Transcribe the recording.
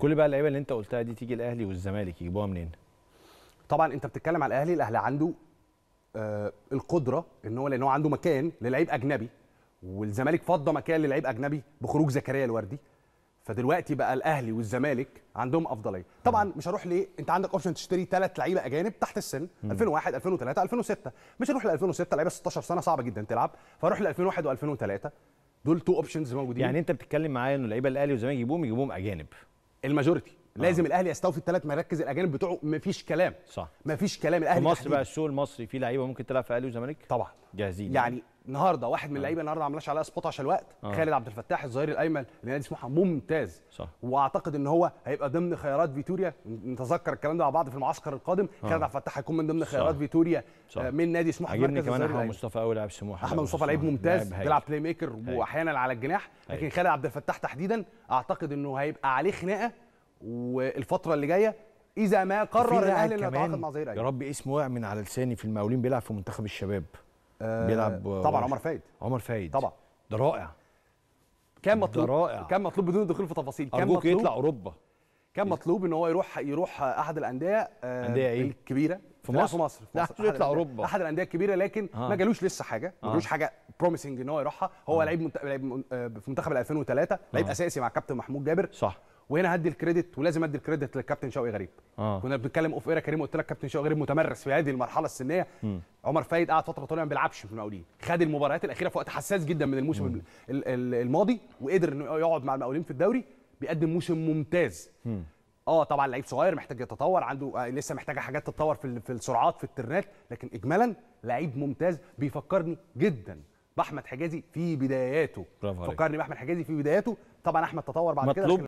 كل بقى اللعيبه اللي انت قلتها دي تيجي الاهلي والزمالك يجيبوها منين؟ طبعا انت بتتكلم على الاهلي الاهلي عنده آه القدره ان هو لان هو عنده مكان للعيب اجنبي والزمالك فضى مكان للعيب اجنبي بخروج زكريا الوردي فدلوقتي بقى الاهلي والزمالك عندهم افضليه طبعا مش هروح ليه انت عندك اوبشن تشتري ثلاث لعيبه اجانب تحت السن م. 2001 2003 2006 مش هروح ل 2006 لعيبه 16 سنه صعبه جدا تلعب فاروح ل 2001 و2003 دول تو اوبشنز موجودين يعني انت بتتكلم معايا انه لعيبه الاهلي والزمالك يجيبوهم يجيبوهم اجانب الماجورتي آه. لازم آه. الاهلي يستوفي الثلاث مراكز الاجانب بتوعه مفيش كلام صح مفيش كلام الاهلي في مصر تحديد. بقى السوق المصري فيه لعيبه ممكن تلعب في الاهلي وزمالك طبعا جاهزين يعني النهارده واحد من آه. اللعيبه النهارده ما عملناش عليها سبوت عشان الوقت آه. خالد عبد الفتاح الظهير الايمن لنادي سموحه ممتاز صح. واعتقد ان هو هيبقى ضمن خيارات فيتوريا نتذكر الكلام ده مع بعض في المعسكر القادم آه. خالد عبد الفتاح هيكون من ضمن خيارات صح. فيتوريا صح. آه، من نادي سموحه عجبني كمان احمد مصطفى قوي لاعب سموحه احمد مصطفى لعيب ممتاز بيلعب بلاي ميكر واحيانا على الجناح لكن خالد عبد الفتاح تحديدا اعتقد انه هيبقى عليه خناقه والفتره اللي جايه اذا ما قرر الاهلي انه يتعاقد مع ظهير ايمن يا رب اسمه وقع من على لساني في المقاولين بيلعب في منتخب الشباب آه بيلعب طبعا عمر فايد عمر فايد طبعا ده رائع كان مطلوب ده رائع كان مطلوب بدون الدخول في تفاصيل كان مطلوب يطلع اوروبا كان مطلوب ان هو يروح يروح احد الانديه آه، انديه ايه الكبيره في مصر في مصر في مصر يطلع اوروبا احد الانديه الكبيره لكن آه. ما جالوش لسه حاجه ما آه. جالوش حاجه بروميسنج ان هو يروحها هو آه. لعيب منت... لعيب آه، في منتخب 2003 لعيب آه. اساسي مع كابتن محمود جابر صح وهنا هدي الكريدت ولازم ادي الكريدت للكابتن شوقي غريب آه. كنا بنتكلم اوف ايرا كريم قلت لك كابتن شوقي غريب متمرس في هذه المرحله السنيه م. عمر فايد قعد فتره طويله ما بيلعبش في المقاولين خد المباريات الاخيره في وقت حساس جدا من الموسم الماضي وقدر انه يقعد مع المقاولين في الدوري بيقدم موسم ممتاز م. اه طبعا لعيب صغير محتاج يتطور عنده آه، لسه محتاجه حاجات تتطور في في السرعات في الترنات لكن اجمالا لعيب ممتاز بيفكرني جدا باحمد حجازي في بداياته فكرني باحمد حجازي في بداياته طبعا احمد تطور بعد مطلوب. كده